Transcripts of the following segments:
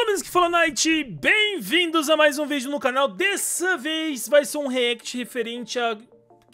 Fala meus que fala Night, bem-vindos a mais um vídeo no canal. Dessa vez vai ser um react referente a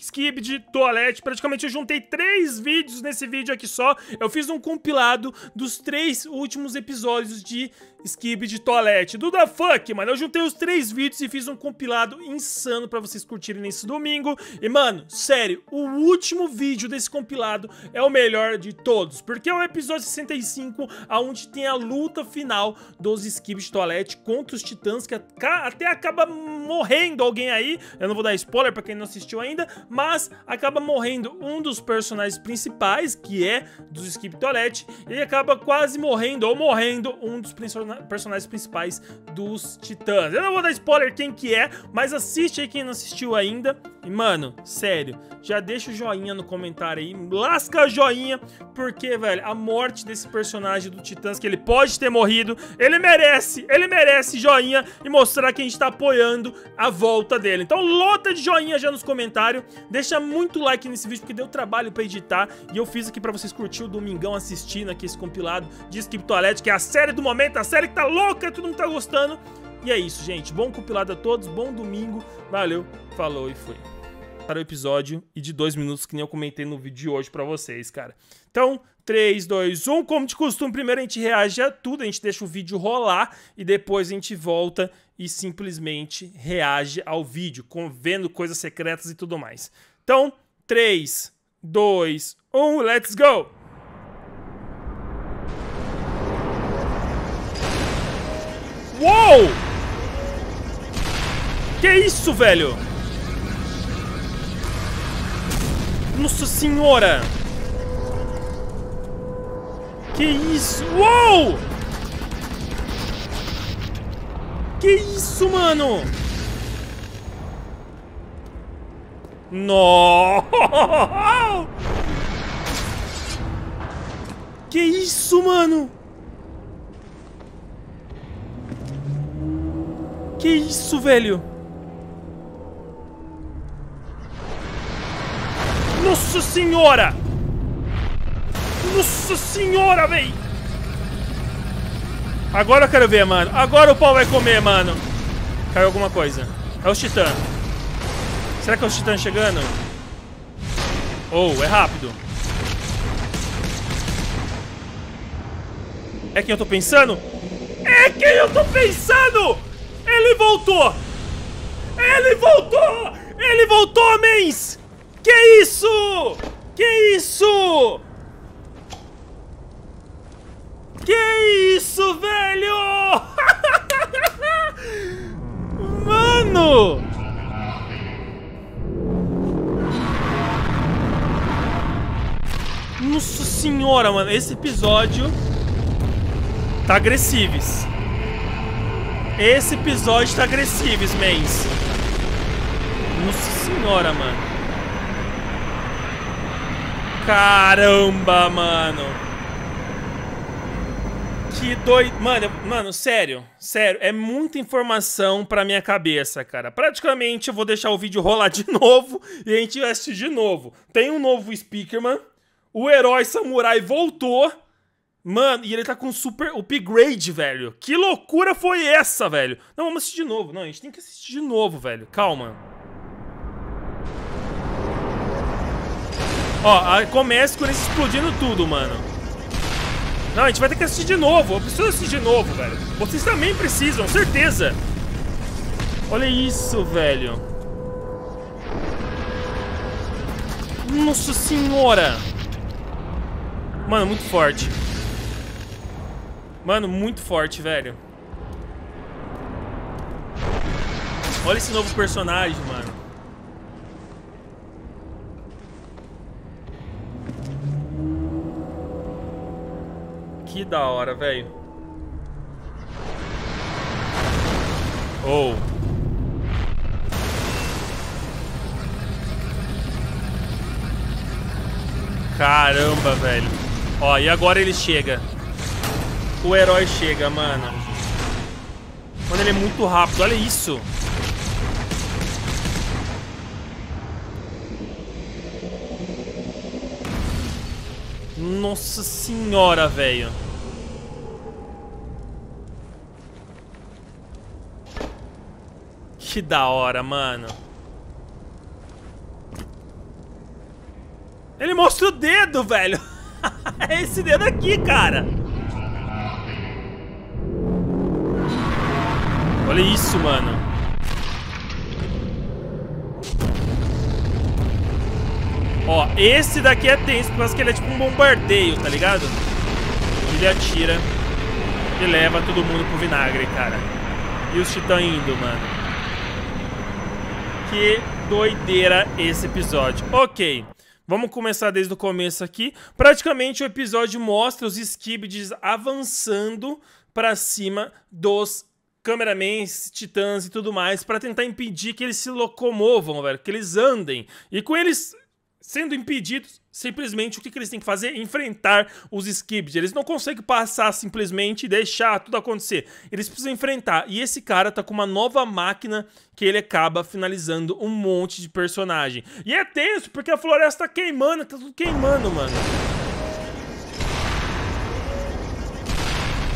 skip de toalete. Praticamente eu juntei três vídeos nesse vídeo aqui só. Eu fiz um compilado dos três últimos episódios de skip de toalete. Do da fuck, mano. Eu juntei os três vídeos e fiz um compilado insano pra vocês curtirem nesse domingo. E, mano, sério, o último vídeo desse compilado é o melhor de todos. Porque é o episódio 65, aonde tem a luta final dos skips de toalete contra os titãs, que até acaba morrendo alguém aí. Eu não vou dar spoiler pra quem não assistiu ainda, mas acaba morrendo um dos personagens principais, que é do Skip Toilette, e acaba quase morrendo, ou morrendo, um dos personagens principais dos Titãs. Eu não vou dar spoiler quem que é, mas assiste aí quem não assistiu ainda. E, mano, sério, já deixa o joinha no comentário aí, lasca joinha, porque, velho, a morte desse personagem do Titãs, que ele pode ter morrido, ele merece, ele merece joinha e mostrar que a gente tá apoiando a volta dele. Então, lota de joinha já nos comentários Deixa muito like nesse vídeo, porque deu trabalho pra editar. E eu fiz aqui pra vocês curtir o Domingão assistindo aqui esse compilado de Skip Toilet, que é a série do momento, a série que tá louca, todo mundo tá gostando. E é isso, gente. Bom compilado a todos, bom domingo. Valeu, falou e fui para o episódio e de dois minutos que nem eu comentei no vídeo de hoje para vocês, cara. Então, 3, 2, 1, como de costume, primeiro a gente reage a tudo, a gente deixa o vídeo rolar e depois a gente volta e simplesmente reage ao vídeo, com, vendo coisas secretas e tudo mais. Então, 3, 2, 1, let's go! Uou! Que isso, velho? Nossa senhora! Que isso? Uou! Que isso, mano? No! Que isso, mano? Que isso, velho? Nossa senhora! Nossa senhora, velho! Agora eu quero ver, mano. Agora o pau vai comer, mano. Caiu alguma coisa. É o titã. Será que é o titã chegando? Ou, oh, é rápido. É quem eu tô pensando? É quem eu tô pensando! Ele voltou! Ele voltou! Ele voltou, homens! Que isso? Que isso? Que isso, velho? Mano! Nossa senhora, mano. Esse episódio tá agressivos. Esse episódio tá agressivos, mens. Nossa senhora, mano. Caramba, mano. Que doido. Mano, mano, sério. Sério, é muita informação pra minha cabeça, cara. Praticamente eu vou deixar o vídeo rolar de novo e a gente vai assistir de novo. Tem um novo Speakerman. O herói samurai voltou. Mano, e ele tá com super upgrade, velho. Que loucura foi essa, velho? Não, vamos assistir de novo. Não, a gente tem que assistir de novo, velho. Calma. Ó, começa com ele explodindo tudo, mano. Não, a gente vai ter que assistir de novo. Eu preciso assistir de novo, velho. Vocês também precisam, certeza. Olha isso, velho. Nossa senhora. Mano, muito forte. Mano, muito forte, velho. Olha esse novo personagem, mano. Que da hora, velho. Ou... Oh. Caramba, velho. Ó, e agora ele chega. O herói chega, mano. Mano, ele é muito rápido. Olha isso. Nossa senhora, velho. que da hora, mano. Ele mostra o dedo, velho. é esse dedo aqui, cara. Olha isso, mano. Ó, esse daqui é tenso, por causa que ele é tipo um bombardeio, tá ligado? Ele atira e leva todo mundo pro vinagre, cara. E os titãs indo, mano. Que doideira esse episódio. Ok. Vamos começar desde o começo aqui. Praticamente o episódio mostra os Skibidis avançando para cima dos cameramans, titãs e tudo mais para tentar impedir que eles se locomovam, velho, que eles andem. E com eles sendo impedidos, Simplesmente o que, que, eles têm que fazer? Enfrentar os Skibid. Eles não conseguem passar simplesmente e deixar tudo acontecer. Eles precisam enfrentar. E esse cara tá com uma nova máquina que ele acaba finalizando um monte de personagem. E é tenso, porque a floresta tá queimando, tá tudo queimando, mano.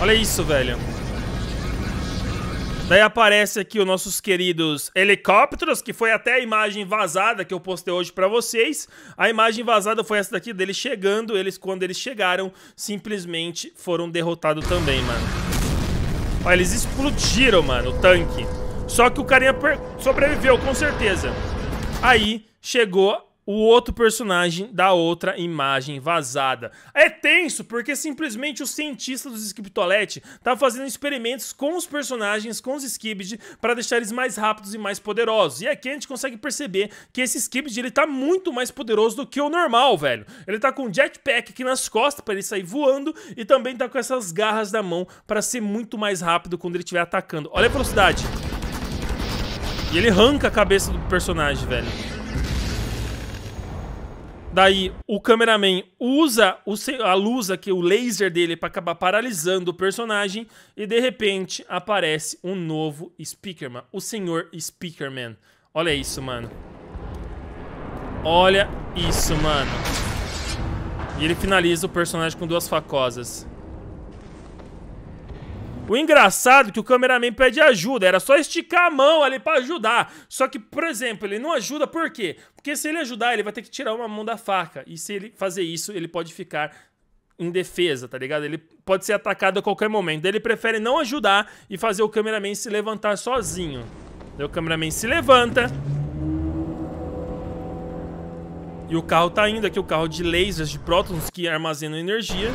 Olha isso, velho. Daí aparece aqui os nossos queridos helicópteros, que foi até a imagem vazada que eu postei hoje para vocês. A imagem vazada foi essa daqui deles chegando, eles quando eles chegaram, simplesmente foram derrotados também, mano. Olha, eles explodiram, mano, o tanque. Só que o carinha sobreviveu, com certeza. Aí chegou o outro personagem da outra imagem vazada. É tenso porque simplesmente o cientista dos Skiptolete tá fazendo experimentos com os personagens, com os Skibid, para deixar eles mais rápidos e mais poderosos. E aqui a gente consegue perceber que esse Skibid ele tá muito mais poderoso do que o normal, velho. Ele tá com um jetpack aqui nas costas para ele sair voando e também tá com essas garras da mão para ser muito mais rápido quando ele estiver atacando. Olha a velocidade. E ele arranca a cabeça do personagem, velho. Daí o cameraman usa o, a luz aqui, o laser dele, para acabar paralisando o personagem. E de repente aparece um novo Speakerman, o senhor Speakerman. Olha isso, mano. Olha isso, mano. E ele finaliza o personagem com duas facosas. O engraçado é que o cameraman pede ajuda, era só esticar a mão ali para ajudar. Só que, por exemplo, ele não ajuda por quê? Porque se ele ajudar, ele vai ter que tirar uma mão da faca. E se ele fazer isso, ele pode ficar em defesa, tá ligado? Ele pode ser atacado a qualquer momento. Ele prefere não ajudar e fazer o cameraman se levantar sozinho. Daí o cameraman se levanta. E o carro tá indo aqui, o carro de lasers, de prótons que armazenam energia.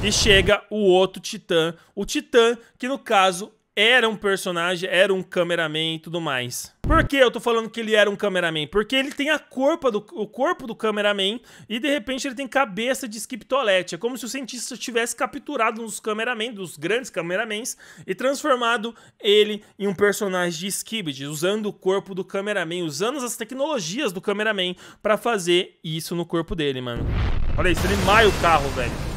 E chega o outro titã, o titã que no caso era um personagem, era um cameraman e tudo mais. Por que eu tô falando que ele era um cameraman? Porque ele tem a corpo do, o corpo do cameraman e de repente ele tem cabeça de Skip Toilette. É como se o cientista tivesse capturado um dos cameramen, dos grandes cameramans, e transformado ele em um personagem de Skibid, usando o corpo do cameraman, usando as tecnologias do cameraman para fazer isso no corpo dele, mano. Olha isso, ele maia o carro, velho.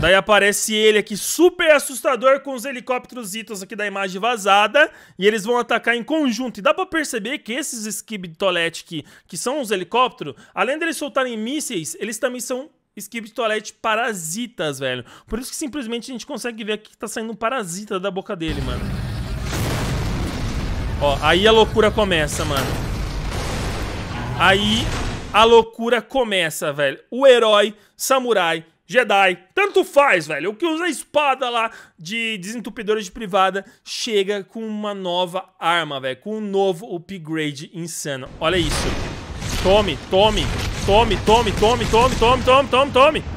Daí aparece ele aqui, super assustador, com os helicópteros Itos aqui da imagem vazada. E eles vão atacar em conjunto. E dá pra perceber que esses Skib Toilet que, que são os helicópteros, além deles soltarem mísseis, eles também são Skip Toilette parasitas, velho. Por isso que simplesmente a gente consegue ver aqui que tá saindo um parasita da boca dele, mano. Ó, aí a loucura começa, mano. Aí a loucura começa, velho. O herói samurai Jedi. Tanto faz, velho. O que usa a espada lá de desentupidores de privada chega com uma nova arma, velho. Com um novo upgrade insano. Olha isso. Tome, tome, tome, tome, tome, tome, tome, tome, tome, tome.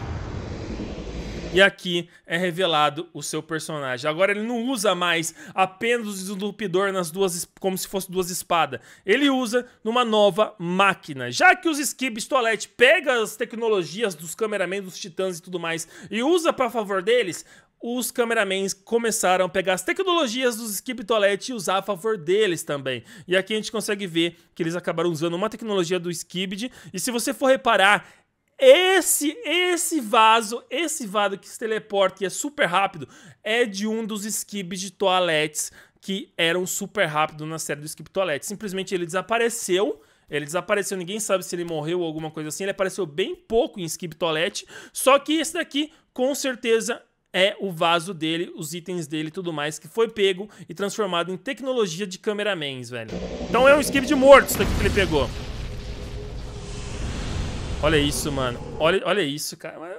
E aqui é revelado o seu personagem. Agora ele não usa mais apenas o desentupidor nas duas, como se fosse duas espadas. Ele usa numa nova máquina. Já que os Skibs Toilette pega as tecnologias dos cameramen, dos titãs e tudo mais e usa para favor deles, os cameramans começaram a pegar as tecnologias dos Skip Toilette e usar a favor deles também. E aqui a gente consegue ver que eles acabaram usando uma tecnologia do Skibid. E se você for reparar, esse, esse vaso, esse vaso que se teleporta e é super rápido, é de um dos esquibes de toaletes que eram super rápido na série do Skip Toilette. Simplesmente ele desapareceu. Ele desapareceu, ninguém sabe se ele morreu ou alguma coisa assim. Ele apareceu bem pouco em Skip Toilette. Só que esse daqui, com certeza, é o vaso dele, os itens dele e tudo mais, que foi pego e transformado em tecnologia de cameramans, velho. Então é um skip de mortos daqui que ele pegou. Olha isso, mano. Olha, olha isso, cara. Olha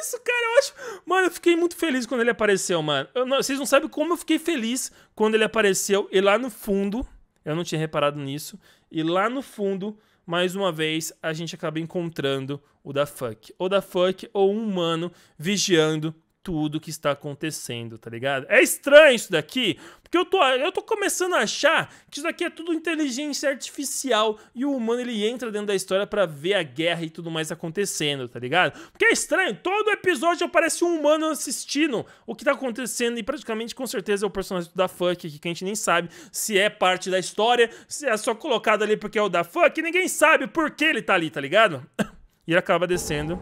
isso, cara. Eu acho... Mano, eu fiquei muito feliz quando ele apareceu, mano. Não, vocês não sabem como eu fiquei feliz quando ele apareceu. E lá no fundo, eu não tinha reparado nisso. E lá no fundo, mais uma vez, a gente acaba encontrando o da Fuck. Ou da Fuck, ou um humano vigiando tudo que está acontecendo, tá ligado? É estranho isso daqui, porque eu tô, eu tô começando a achar que isso daqui é tudo inteligência artificial e o humano ele entra dentro da história para ver a guerra e tudo mais acontecendo, tá ligado? Porque é estranho, todo episódio aparece um humano assistindo o que tá acontecendo e praticamente com certeza é o personagem do da Funk que a gente nem sabe se é parte da história, se é só colocado ali porque é o da Funk, ninguém sabe por que ele tá ali, tá ligado? e acaba descendo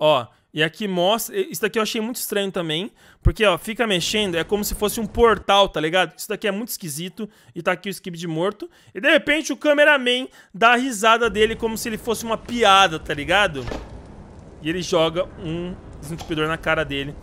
Ó, e aqui mostra. Isso daqui eu achei muito estranho também. Porque, ó, fica mexendo, é como se fosse um portal, tá ligado? Isso daqui é muito esquisito. E tá aqui o skip de morto. E de repente o cameraman dá a risada dele como se ele fosse uma piada, tá ligado? E ele joga um desentupidor na cara dele.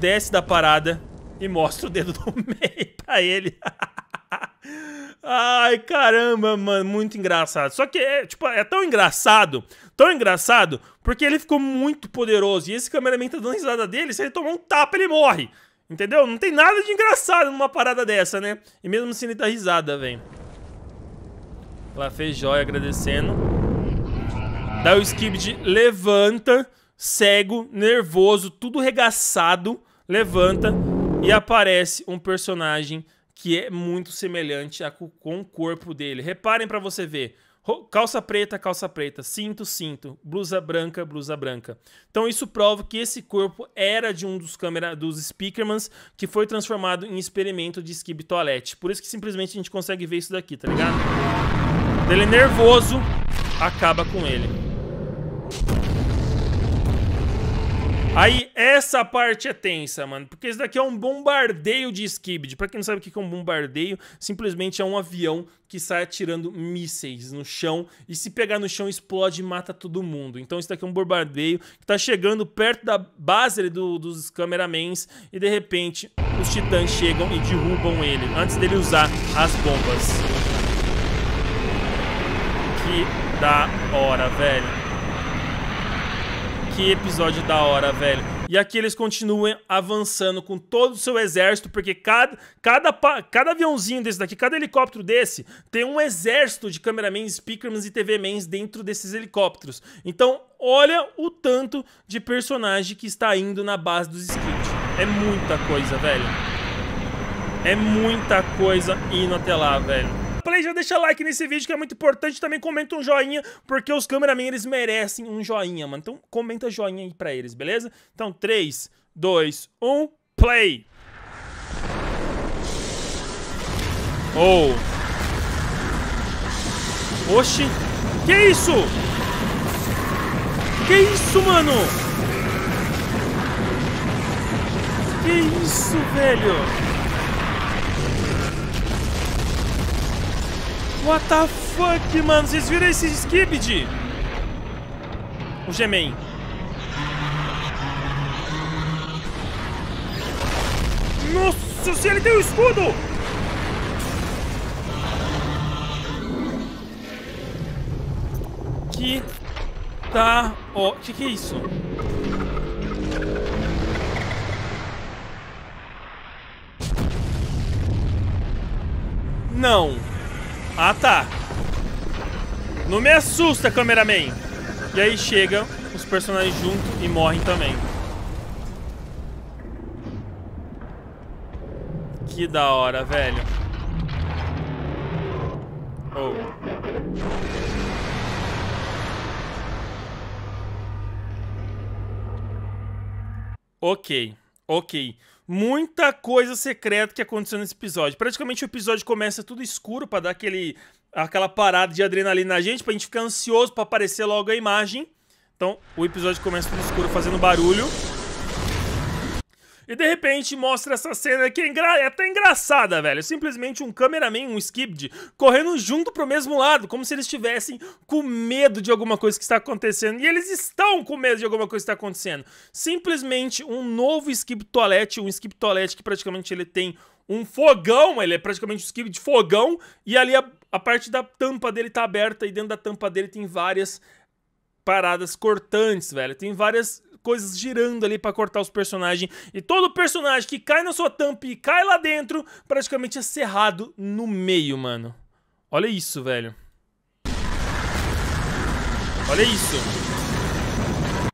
Desce da parada e mostra o dedo do meio pra ele. Ai, caramba, mano, muito engraçado. Só que é, tipo, é tão engraçado, tão engraçado, porque ele ficou muito poderoso. E esse cameraman tá dando risada dele, se ele tomar um tapa, ele morre. Entendeu? Não tem nada de engraçado numa parada dessa, né? E mesmo assim ele tá risada, velho. Lá fez joia agradecendo. Daí o de levanta, cego, nervoso, tudo regaçado, levanta e aparece um personagem que é muito semelhante a, com o corpo dele. Reparem para você ver. Calça preta, calça preta, cinto, cinto, blusa branca, blusa branca. Então isso prova que esse corpo era de um dos câmera dos speakermans que foi transformado em experimento de skib toilette. Por isso que simplesmente a gente consegue ver isso daqui, tá ligado? Ele é nervoso, acaba com ele. Aí, essa parte é tensa, mano. Porque isso daqui é um bombardeio de skibid. Pra quem não sabe o que é um bombardeio, simplesmente é um avião que sai atirando mísseis no chão. E se pegar no chão, explode e mata todo mundo. Então, isso daqui é um bombardeio que tá chegando perto da base do, dos cameramans. E, de repente, os titãs chegam e derrubam ele. Antes dele usar as bombas. Que da hora, velho que episódio da hora, velho. E aqui eles continuam avançando com todo o seu exército, porque cada, cada, cada aviãozinho desse daqui, cada helicóptero desse, tem um exército de cameramen, speakermans e TV-mans dentro desses helicópteros. Então, olha o tanto de personagem que está indo na base dos scripts. É muita coisa, velho. É muita coisa indo até lá, velho play, já deixa like nesse vídeo que é muito importante. Também comenta um joinha, porque os cameramen, eles merecem um joinha, mano. Então comenta joinha aí pra eles, beleza? Então 3, 2, 1, play! Oh! Oxi! Que isso? Que isso, mano? Que isso, velho? What the fuck, mano? Vocês viram esse Skibid? O G-Man. Nossa, se ele tem o escudo! Que tá... Ó, oh, que que é isso? Não. Ah, tá. Não me assusta, cameraman. E aí chegam os personagens junto e morrem também. Que da hora, velho. Oh. Ok. Ok. Muita coisa secreta que aconteceu nesse episódio. Praticamente o episódio começa tudo escuro para dar aquele, aquela parada de adrenalina na gente, pra gente ficar ansioso para aparecer logo a imagem. Então, o episódio começa tudo escuro fazendo barulho. E de repente mostra essa cena que é, engra... é até engraçada, velho. É simplesmente um cameraman, um skibd, correndo junto pro mesmo lado, como se eles estivessem com medo de alguma coisa que está acontecendo. E eles estão com medo de alguma coisa que está acontecendo. Simplesmente um novo skip toilette, um skip toilette que praticamente ele tem um fogão, ele é praticamente um skip de fogão, e ali a, a parte da tampa dele tá aberta, e dentro da tampa dele tem várias paradas cortantes, velho. Tem várias coisas girando ali para cortar os personagens. E todo personagem que cai na sua tampa e cai lá dentro, praticamente é cerrado no meio, mano. Olha isso, velho. Olha isso.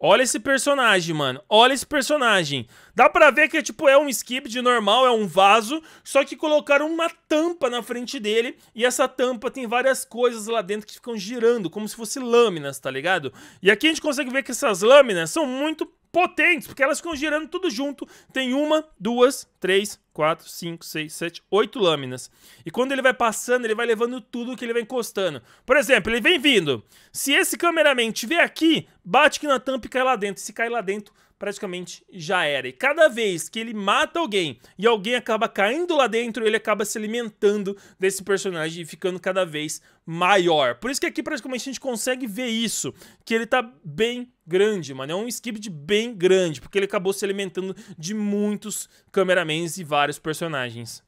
Olha esse personagem, mano. Olha esse personagem. Dá pra ver que, é, tipo, é um skip de normal, é um vaso, só que colocaram uma tampa na frente dele e essa tampa tem várias coisas lá dentro que ficam girando, como se fosse lâminas, tá ligado? E aqui a gente consegue ver que essas lâminas são muito potentes, porque elas ficam girando tudo junto. Tem uma, duas, três, quatro, cinco, seis, sete, oito lâminas. E quando ele vai passando, ele vai levando tudo que ele vai encostando. Por exemplo, ele vem vindo. Se esse cameraman estiver aqui, bate aqui na tampa e cai lá dentro. Se cai lá dentro, praticamente já era. E cada vez que ele mata alguém e alguém acaba caindo lá dentro, ele acaba se alimentando desse personagem e ficando cada vez maior. Por isso que aqui praticamente a gente consegue ver isso, que ele tá bem grande, mano. É um skip bem grande, porque ele acabou se alimentando de muitos cameramans e vários personagens.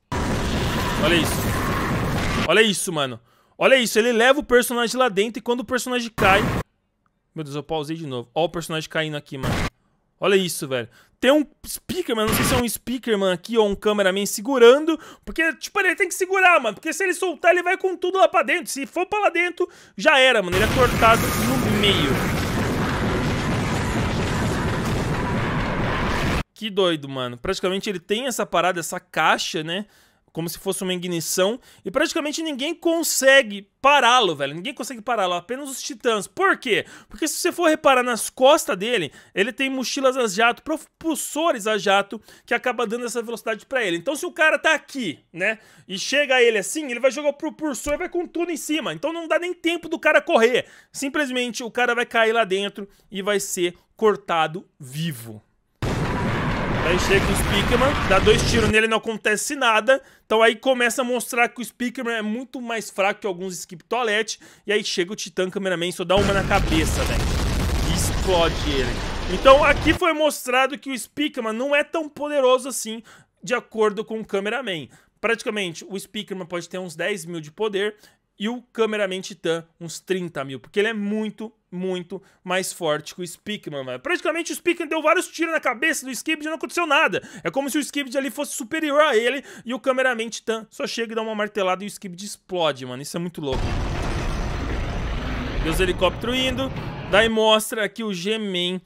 Olha isso. Olha isso, mano. Olha isso, ele leva o personagem lá dentro e quando o personagem cai... Meu Deus, eu pausei de novo. Olha o personagem caindo aqui, mano. Olha isso, velho. Tem um speaker, mano. não sei se é um speakerman aqui ou um cameraman segurando, porque, tipo, ele tem que segurar, mano, porque se ele soltar, ele vai com tudo lá pra dentro. Se for pra lá dentro, já era, mano. Ele é cortado no meio. Que doido, mano. Praticamente ele tem essa parada, essa caixa, né? como se fosse uma ignição, e praticamente ninguém consegue pará-lo, velho. Ninguém consegue pará-lo, apenas os titãs. Por quê? Porque se você for reparar nas costas dele, ele tem mochilas a jato, propulsores a jato, que acaba dando essa velocidade para ele. Então se o cara tá aqui, né, e chega ele assim, ele vai jogar o propulsor e vai com tudo em cima. Então não dá nem tempo do cara correr. Simplesmente o cara vai cair lá dentro e vai ser cortado vivo. Aí chega o Speakerman, dá dois tiros nele não acontece nada. Então aí começa a mostrar que o Speakerman é muito mais fraco que alguns Skip Toilette. E aí chega o Titã Cameraman só dá uma na cabeça, velho. E explode ele. Então aqui foi mostrado que o Speakerman não é tão poderoso assim, de acordo com o Cameraman. Praticamente, o Speakerman pode ter uns 10 mil de poder e o Cameraman Titan uns 30 mil, porque ele é muito, muito mais forte que o Speakman, mano. Praticamente o Speakman deu vários tiros na cabeça do Skibid e não aconteceu nada. É como se o Skibid ali fosse superior a ele e o Cameraman Titan só chega e dá uma martelada e o Skibid explode, mano. Isso é muito louco. E os helicópteros indo, daí mostra aqui o G-Man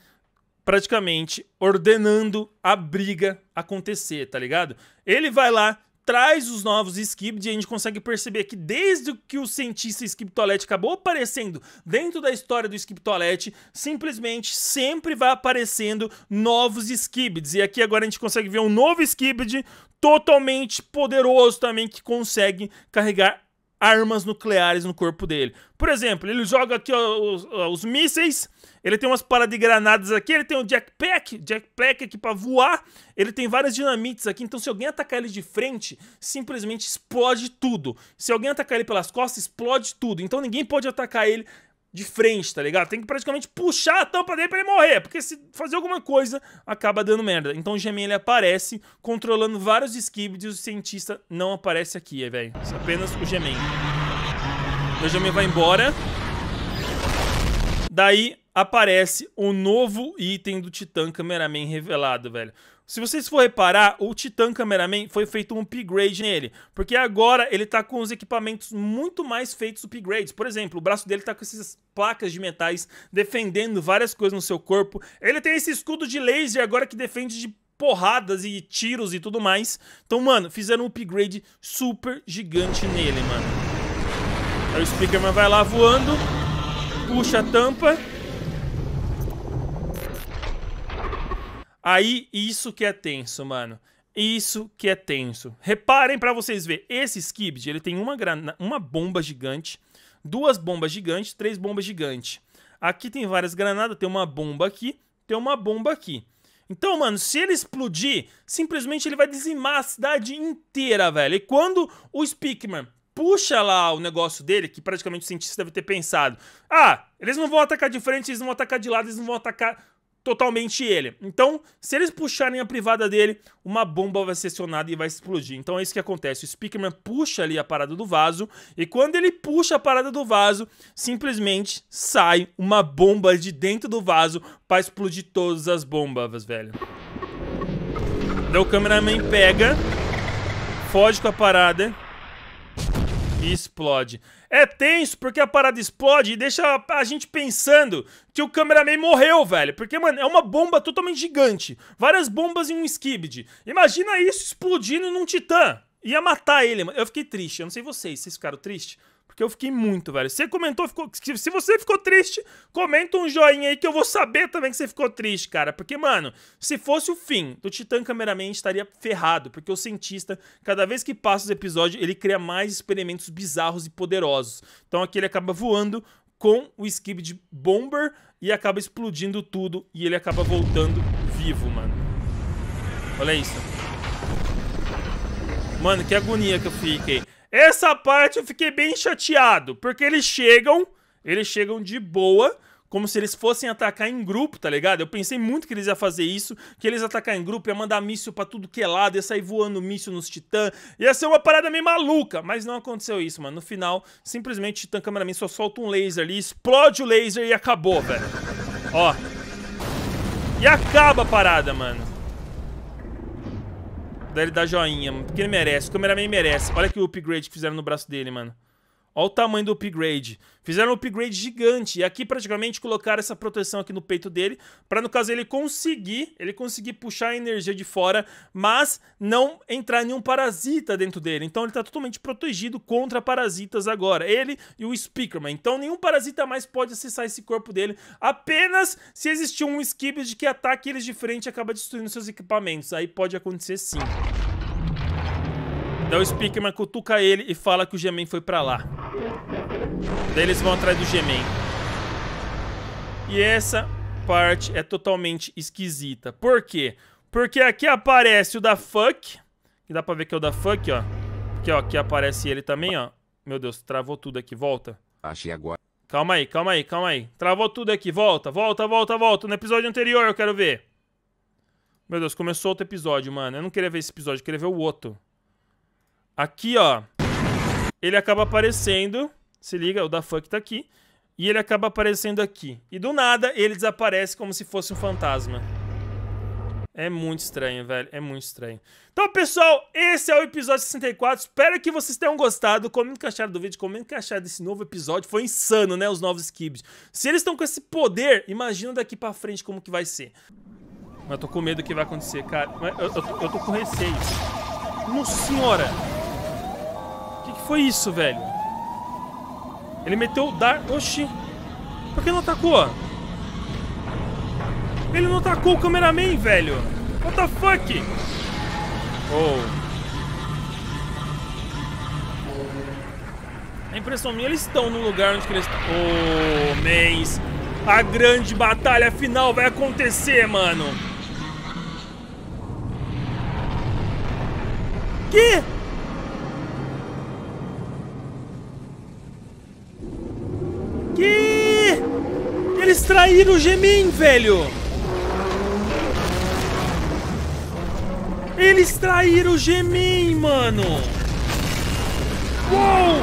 praticamente ordenando a briga acontecer, tá ligado? Ele vai lá, traz os novos Skibd e a gente consegue perceber que desde que o cientista Toilette acabou aparecendo dentro da história do Toilette, simplesmente sempre vai aparecendo novos Skibds. E aqui agora a gente consegue ver um novo Skibd totalmente poderoso também que consegue carregar armas nucleares no corpo dele. Por exemplo, ele joga aqui ó, os, ó, os, mísseis, ele tem umas paradas de granadas aqui, ele tem um jackpack, jackpack aqui pra voar, ele tem várias dinamites aqui, então se alguém atacar ele de frente, simplesmente explode tudo. Se alguém atacar ele pelas costas, explode tudo. Então ninguém pode atacar ele de frente, tá ligado? Tem que praticamente puxar a tampa dele pra ele morrer, porque se fazer alguma coisa, acaba dando merda. Então o Gemin, ele aparece, controlando vários esquibes e o cientista não aparece aqui, é, velho. É apenas o Gemin. O Gemin vai embora. Daí, aparece o novo item do Titã Cameraman revelado, velho. Se vocês for reparar, o Titan Cameraman foi feito um upgrade nele, porque agora ele tá com os equipamentos muito mais feitos upgrades. Por exemplo, o braço dele tá com essas placas de metais defendendo várias coisas no seu corpo. Ele tem esse escudo de laser agora que defende de porradas e tiros e tudo mais. Então, mano, fizeram um upgrade super gigante nele, mano. Aí o Speakerman vai lá voando, puxa a tampa Aí, isso que é tenso, mano. Isso que é tenso. Reparem para vocês ver, esse Skibid, ele tem uma, grana, uma bomba gigante, duas bombas gigantes, três bombas gigantes. Aqui tem várias granadas, tem uma bomba aqui, tem uma bomba aqui. Então, mano, se ele explodir, simplesmente ele vai dizimar a cidade inteira, velho. E quando o Speakman puxa lá o negócio dele, que praticamente o cientista deve ter pensado, ah, eles não vão atacar de frente, eles não vão atacar de lado, eles não vão atacar totalmente ele. Então, se eles puxarem a privada dele, uma bomba vai ser acionada e vai explodir. Então é isso que acontece. O Speakerman puxa ali a parada do vaso, e quando ele puxa a parada do vaso, simplesmente sai uma bomba de dentro do vaso para explodir todas as bombas, velho. Daí o cameraman pega, foge com a parada e explode. É tenso porque a parada explode e deixa a, gente pensando que o cameraman morreu, velho. Porque, mano, é uma bomba totalmente gigante. Várias bombas em um skibid. Imagina isso explodindo num titã. Ia matar ele, mano. Eu fiquei triste. Eu não sei vocês, vocês ficaram tristes? Porque eu fiquei muito, velho. Você comentou, ficou... se você ficou triste, comenta um joinha aí que eu vou saber também que você ficou triste, cara. Porque, mano, se fosse o fim do Titã Cameraman, estaria ferrado. Porque o cientista, cada vez que passa os episódios, ele cria mais experimentos bizarros e poderosos. Então aqui ele acaba voando com o skip de Bomber e acaba explodindo tudo. E ele acaba voltando vivo, mano. Olha isso. Mano, que agonia que eu fiquei. Essa parte eu fiquei bem chateado, porque eles chegam, eles chegam de boa, como se eles fossem atacar em grupo, tá ligado? Eu pensei muito que eles iam fazer isso, que eles atacar em grupo, ia mandar míssil pra tudo que é lado, ia sair voando míssil nos titãs, ia ser uma parada meio maluca, mas não aconteceu isso, mano. No final, simplesmente o titã cameraman só solta um laser ali, explode o laser e acabou, velho. Ó. E acaba a parada, mano. Daí ele dá joinha, mano. Porque ele merece. O cameraman merece. Olha que upgrade que fizeram no braço dele, mano. Olha o tamanho do upgrade. Fizeram um upgrade gigante. E aqui praticamente colocaram essa proteção aqui no peito dele. para no caso ele conseguir, ele conseguir puxar a energia de fora. Mas não entrar nenhum parasita dentro dele. Então ele está totalmente protegido contra parasitas agora. Ele e o Speakerman. Então nenhum parasita mais pode acessar esse corpo dele. Apenas se existir um skip de que ataque eles de frente e acaba destruindo seus equipamentos. Aí pode acontecer sim dá então o Speakman cutuca ele e fala que o g foi pra lá. Daí eles vão atrás do g E essa parte é totalmente esquisita. Por quê? Porque aqui aparece o da Fuck. Que dá pra ver que é o da Fuck, ó. Aqui, ó. Aqui aparece ele também, ó. Meu Deus, travou tudo aqui. Volta. Achei agora. Calma aí, calma aí, calma aí. Travou tudo aqui. Volta, volta, volta, volta. No episódio anterior eu quero ver. Meu Deus, começou outro episódio, mano. Eu não queria ver esse episódio, eu queria ver o outro. Aqui, ó. Ele acaba aparecendo. Se liga, o da Fuck tá aqui. E ele acaba aparecendo aqui. E do nada, ele desaparece como se fosse um fantasma. É muito estranho, velho. É muito estranho. Então, pessoal, esse é o episódio 64. Espero que vocês tenham gostado. Comenta o que acharam do vídeo, comenta o que acharam desse novo episódio. Foi insano, né? Os novos Skibs. Se eles estão com esse poder, imagina daqui pra frente como que vai ser. Mas eu tô com medo do que vai acontecer, cara. Eu, eu, eu tô com receio. Nossa senhora! foi isso, velho? Ele meteu o dar... Oxi. Por que não atacou? Ele não atacou o cameraman, velho. What the fuck? Oh. A impressão minha, eles estão no lugar onde eles estão. Oh, mens. A grande batalha final vai acontecer, mano. Que? Que... Eles traíram o Gemin, velho! Eles traíram o Gemin, mano! Uou!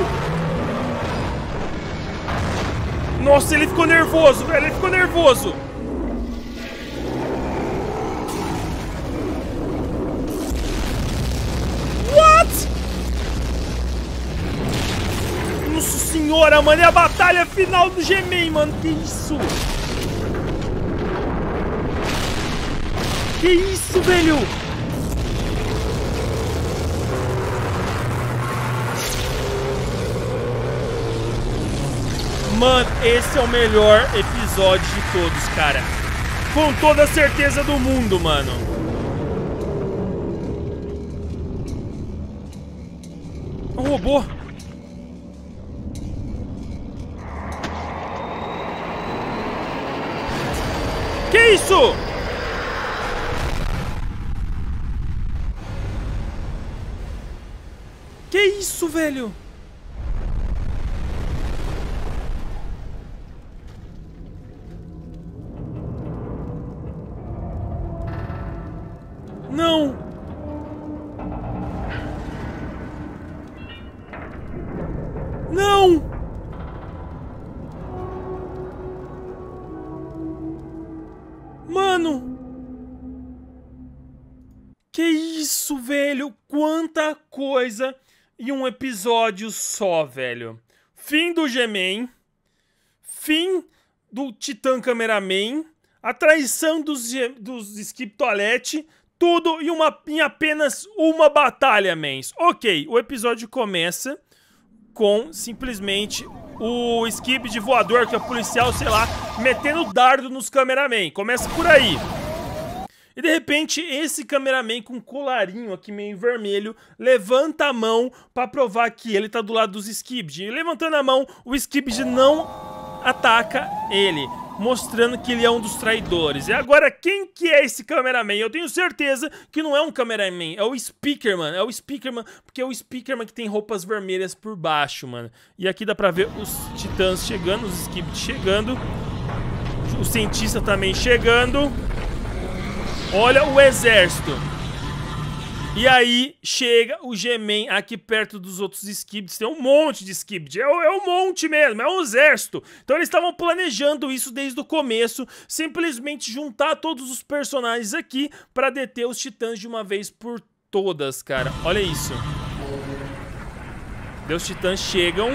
Nossa, ele ficou nervoso, velho! Ele ficou nervoso! senhora, mano. É a batalha final do G-Man, mano. Que isso? Que isso, velho? Mano, esse é o melhor episódio de todos, cara. Com toda a certeza do mundo, mano. É robô. isso? Que isso, velho? Não! Mano! Que isso, velho? Quanta coisa em um episódio só, velho. Fim do G-Man. Fim do Titã Cameraman. A traição dos, dos Skip Toilette. Tudo em, uma, em apenas uma batalha, mens. Ok, o episódio começa com simplesmente o skip de voador, que é policial, sei lá, metendo dardo nos cameraman. Começa por aí. E de repente, esse cameraman com um colarinho aqui meio vermelho levanta a mão para provar que ele tá do lado dos Skibid. E levantando a mão, o Skibid não ataca ele mostrando que ele é um dos traidores. E agora, quem que é esse cameraman? Eu tenho certeza que não é um cameraman, é o Speaker, É o Speaker, porque é o Speaker, que tem roupas vermelhas por baixo, mano. E aqui dá pra ver os titãs chegando, os skips chegando. O cientista também chegando. Olha o exército. E aí chega o G-Man aqui perto dos outros Skibits. Tem um monte de Skibit. É, é, um monte mesmo, é um exército. Então eles estavam planejando isso desde o começo. Simplesmente juntar todos os personagens aqui para deter os titãs de uma vez por todas, cara. Olha isso. Os titãs chegam.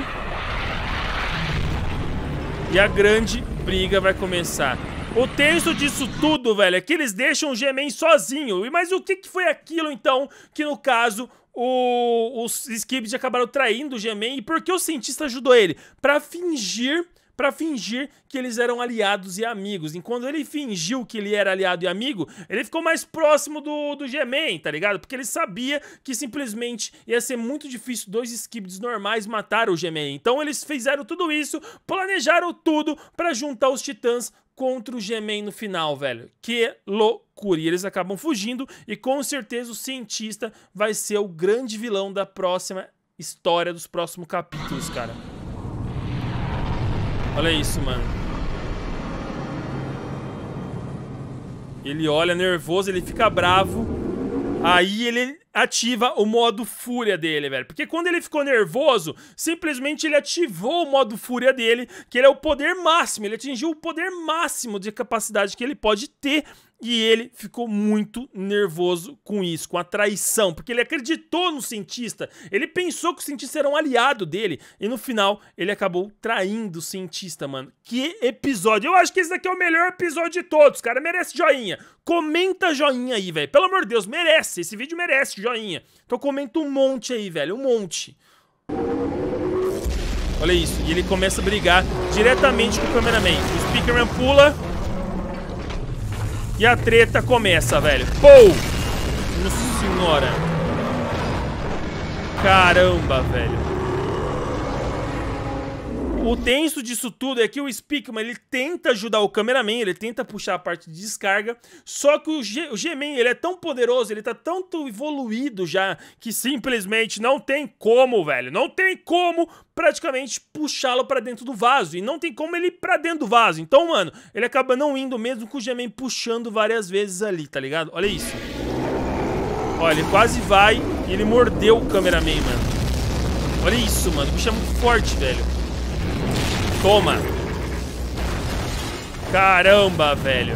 E a grande briga vai começar. O texto disso tudo, velho, é que eles deixam o G-Man sozinho. Mas o que, que foi aquilo, então, que no caso o, os Skibidi acabaram traindo o G-Man e por que o cientista ajudou ele? Para fingir para fingir que eles eram aliados e amigos. Enquanto ele fingiu que ele era aliado e amigo, ele ficou mais próximo do, do G-Man, tá ligado? Porque ele sabia que simplesmente ia ser muito difícil dois Skibids normais matar o G-Man. Então eles fizeram tudo isso, planejaram tudo para juntar os titãs contra o Gemen no final, velho. Que loucura! E eles acabam fugindo, e com certeza o cientista vai ser o grande vilão da próxima história, dos próximos capítulos, cara. Olha isso, mano. Ele olha nervoso, ele fica bravo. Aí ele ativa o modo fúria dele, velho. Porque quando ele ficou nervoso, simplesmente ele ativou o modo fúria dele, que ele é o poder máximo. Ele atingiu o poder máximo de capacidade que ele pode ter e ele ficou muito nervoso com isso, com a traição, porque ele acreditou no cientista, ele pensou que o cientista era um aliado dele, e no final ele acabou traindo o cientista, mano. Que episódio! Eu acho que esse daqui é o melhor episódio de todos, cara, merece joinha. Comenta joinha aí, velho. Pelo amor de Deus, merece, esse vídeo merece joinha. Então comenta um monte aí, velho, um monte. Olha isso, e ele começa a brigar diretamente com o cameraman. O Speakerman pula e a treta começa, velho. Pou! Nossa senhora. Caramba, velho. O tenso disso tudo é que o Speakman, ele tenta ajudar o cameraman, ele tenta puxar a parte de descarga, só que o, G man ele é tão poderoso, ele tá tanto evoluído já, que simplesmente não tem como, velho, não tem como praticamente puxá-lo para dentro do vaso, e não tem como ele ir pra dentro do vaso, então, mano, ele acaba não indo mesmo com o G-Man puxando várias vezes ali, tá ligado? Olha isso. Olha, ele quase vai e ele mordeu o cameraman, mano. Olha isso, mano, o bicho é muito forte, velho. Toma. Caramba, velho.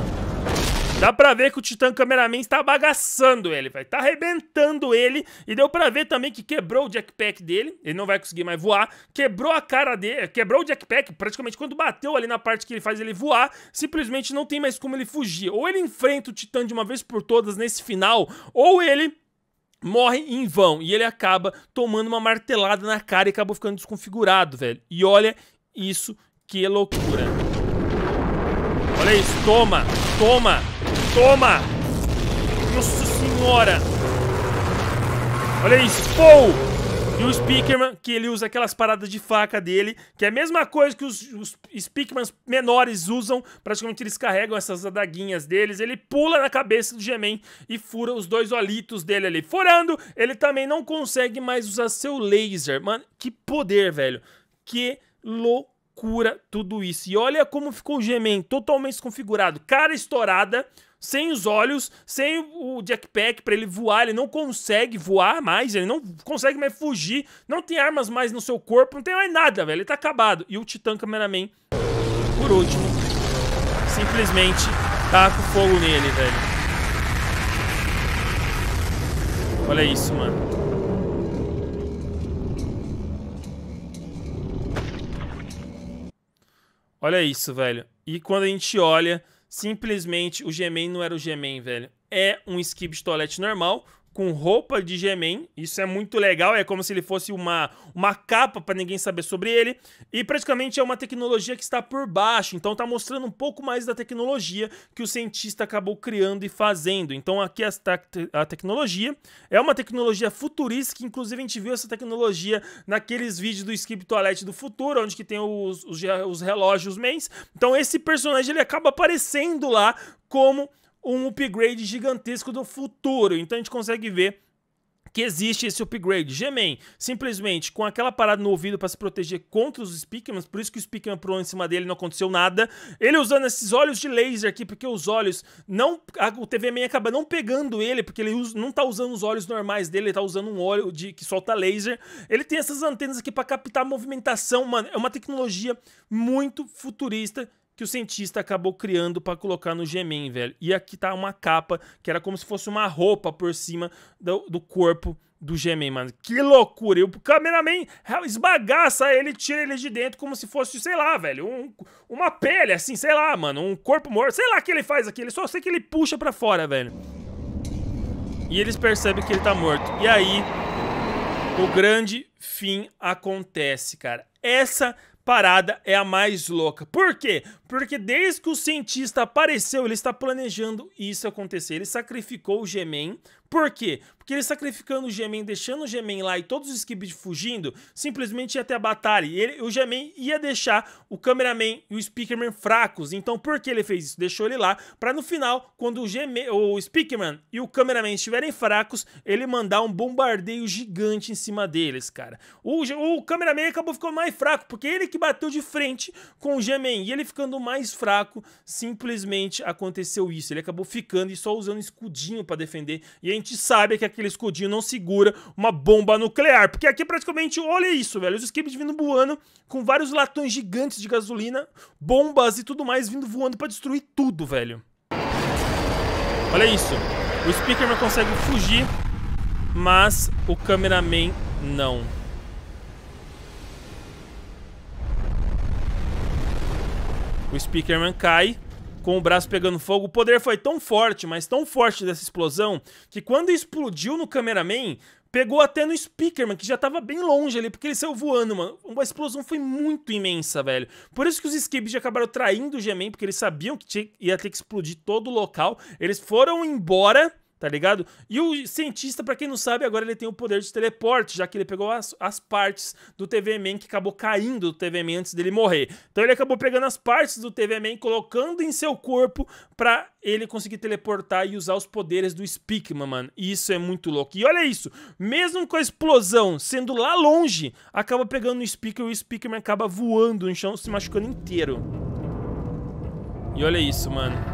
Dá pra ver que o Titã Cameraman está bagaçando ele, velho. Tá arrebentando ele. E deu pra ver também que quebrou o jackpack dele. Ele não vai conseguir mais voar. Quebrou a cara dele. Quebrou o jackpack. Praticamente quando bateu ali na parte que ele faz ele voar, simplesmente não tem mais como ele fugir. Ou ele enfrenta o Titã de uma vez por todas nesse final, ou ele morre em vão e ele acaba tomando uma martelada na cara e acabou ficando desconfigurado, velho. E olha isso, que loucura. Olha isso, toma, toma, toma. Nossa senhora. Olha isso, pou. E o Speakerman, que ele usa aquelas paradas de faca dele, que é a mesma coisa que os, os Speakermans menores usam, praticamente eles carregam essas adaguinhas deles, ele pula na cabeça do Gemen e fura os dois olitos dele ali. Furando, ele também não consegue mais usar seu laser. Mano, que poder, velho. Que loucura tudo isso. E olha como ficou o G-Man totalmente desconfigurado, cara estourada, sem os olhos, sem o jackpack para ele voar, ele não consegue voar mais, ele não consegue mais fugir, não tem armas mais no seu corpo, não tem mais nada, velho, ele tá acabado. E o Titã Cameraman, por último, simplesmente taca tá o fogo nele, velho. Olha isso, mano. Olha isso, velho. E quando a gente olha, simplesmente o G-Man não era o G-Man, velho. É um skip de toalete normal, com roupa de g Isso é muito legal, é como se ele fosse uma, uma capa para ninguém saber sobre ele. E praticamente é uma tecnologia que está por baixo, então está mostrando um pouco mais da tecnologia que o cientista acabou criando e fazendo. Então aqui está a tecnologia. É uma tecnologia futurista, que inclusive a gente viu essa tecnologia naqueles vídeos do Skip Toilet do Futuro, onde que tem os, os, os relógios mens. Então esse personagem ele acaba aparecendo lá como um upgrade gigantesco do futuro. Então a gente consegue ver que existe esse upgrade. g simplesmente com aquela parada no ouvido para se proteger contra os Speakmans, por isso que o Speakman pulou em cima dele não aconteceu nada. Ele usando esses olhos de laser aqui, porque os olhos não. A, o TV-Man acaba não pegando ele, porque ele não tá usando os olhos normais dele, ele tá usando um óleo de, que solta laser. Ele tem essas antenas aqui para captar a movimentação, mano. É uma tecnologia muito futurista que o cientista acabou criando para colocar no g velho. E aqui tá uma capa que era como se fosse uma roupa por cima do, do corpo do g mano. Que loucura! E o cameraman esbagaça ele, tira ele de dentro como se fosse, sei lá, velho, um, uma pele, assim, sei lá, mano, um corpo morto. Sei lá o que ele faz aqui, ele só sei que ele puxa para fora, velho. E eles percebem que ele tá morto. E aí, o grande fim acontece, cara. Essa parada é a mais louca. Por quê? Porque desde que o cientista apareceu, ele está planejando isso acontecer. Ele sacrificou o Gemen por quê? Porque ele sacrificando o Gemen, deixando o Gemen lá e todos os Skibit fugindo, simplesmente ia ter a batalha. E ele, o Gemen ia deixar o Cameraman e o Speakerman fracos. Então por que ele fez isso? Deixou ele lá para no final, quando o, Gemen, o Speakerman e o Cameraman estiverem fracos, ele mandar um bombardeio gigante em cima deles, cara. O, o Cameraman acabou ficando mais fraco, porque ele que bateu de frente com o Gemen. E ele ficando mais fraco, simplesmente aconteceu isso. Ele acabou ficando e só usando escudinho para defender. E é gente sabe que aquele escudinho não segura uma bomba nuclear. Porque aqui praticamente, olha isso, velho. Os skips vindo voando com vários latões gigantes de gasolina, bombas e tudo mais vindo voando para destruir tudo, velho. Olha isso. O Speakerman consegue fugir, mas o cameraman não. O Speakerman cai com o braço pegando fogo. O poder foi tão forte, mas tão forte dessa explosão, que quando explodiu no cameraman, pegou até no speaker, mano, que já tava bem longe ali, porque ele saiu voando, mano. Uma explosão foi muito imensa, velho. Por isso que os Skibidi acabaram traindo o G-Man, porque eles sabiam que tinha, ia ter que explodir todo o local. Eles foram embora tá ligado? E o cientista, para quem não sabe, agora ele tem o poder de teleporte, já que ele pegou as, as partes do TV Man que acabou caindo do TV Man antes dele morrer. Então ele acabou pegando as partes do TV Man, colocando em seu corpo para ele conseguir teleportar e usar os poderes do Speakman, mano. E isso é muito louco. E olha isso, mesmo com a explosão sendo lá longe, acaba pegando o Speaker e o Speakman acaba voando no chão, se machucando inteiro. E olha isso, mano.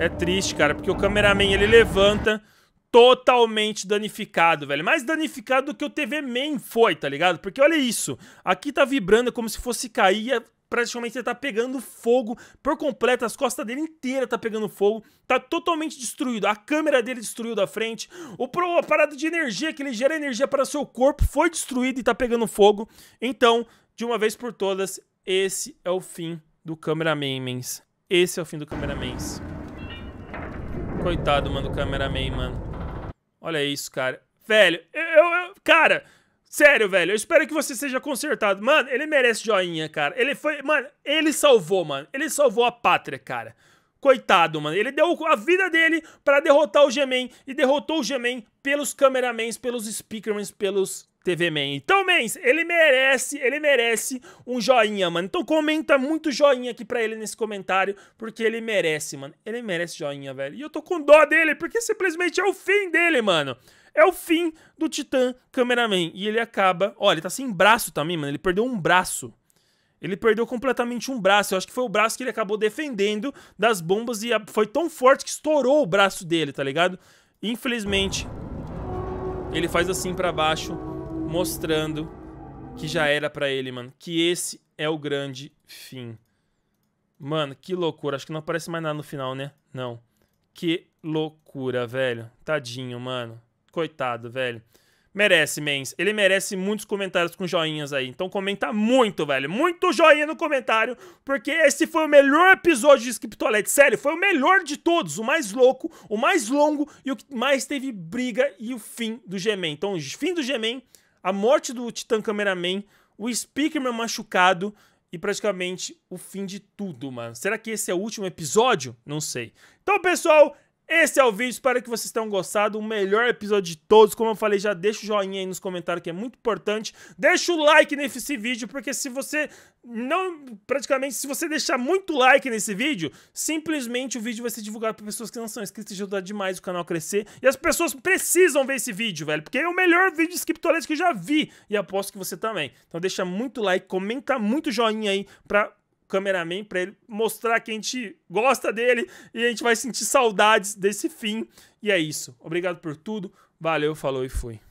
É triste, cara, porque o cameraman ele levanta totalmente danificado, velho. Mais danificado do que o TV Man foi, tá ligado? Porque olha isso. Aqui tá vibrando como se fosse cair. É, praticamente ele tá pegando fogo por completo, as costas dele inteira tá pegando fogo, tá totalmente destruído. A câmera dele destruiu da frente, o pro, a parada de energia que ele gera é energia para seu corpo foi destruído e tá pegando fogo. Então, de uma vez por todas, esse é o fim do mens. Esse é o fim do Cameramans. Coitado, mano, do cameraman, mano. Olha isso, cara. Velho, eu, eu, Cara, sério, velho, eu espero que você seja consertado. Mano, ele merece joinha, cara. Ele foi... Mano, ele salvou, mano. Ele salvou a pátria, cara. Coitado, mano. Ele deu a vida dele pra derrotar o G-Man e derrotou o G-Man pelos cameramans, pelos speakermans, pelos TV Man. Então, mens, ele merece, ele merece um joinha, mano. Então comenta muito joinha aqui pra ele nesse comentário, porque ele merece, mano. Ele merece joinha, velho. E eu tô com dó dele, porque simplesmente é o fim dele, mano. É o fim do Titã Cameraman. E ele acaba... Olha, ele tá sem braço também, mano. Ele perdeu um braço. Ele perdeu completamente um braço. Eu acho que foi o braço que ele acabou defendendo das bombas e foi tão forte que estourou o braço dele, tá ligado? Infelizmente, ele faz assim pra baixo mostrando que já era para ele, mano. Que esse é o grande fim. Mano, que loucura. Acho que não aparece mais nada no final, né? Não. Que loucura, velho. Tadinho, mano. Coitado, velho. Merece, mens. Ele merece muitos comentários com joinhas aí. Então comenta muito, velho. Muito joinha no comentário, porque esse foi o melhor episódio de Scriptolete. Sério, foi o melhor de todos. O mais louco, o mais longo e o que mais teve briga e o fim do Gemen. Então, fim do Gemen a morte do Titã Cameraman, o Speakerman machucado e praticamente o fim de tudo, mano. Será que esse é o último episódio? Não sei. Então, pessoal, esse é o vídeo, espero que vocês tenham gostado. O melhor episódio de todos. Como eu falei, já deixa o joinha aí nos comentários, que é muito importante. Deixa o like nesse vídeo, porque se você não. Praticamente, se você deixar muito like nesse vídeo, simplesmente o vídeo vai ser divulgado para pessoas que não são inscritas e ajudar demais o canal a crescer. E as pessoas precisam ver esse vídeo, velho, porque é o melhor vídeo de scriptolete que eu já vi. E aposto que você também. Então, deixa muito like, comenta muito joinha aí pra cameraman para ele mostrar que a gente gosta dele e a gente vai sentir saudades desse fim. E é isso. Obrigado por tudo. Valeu, falou e fui.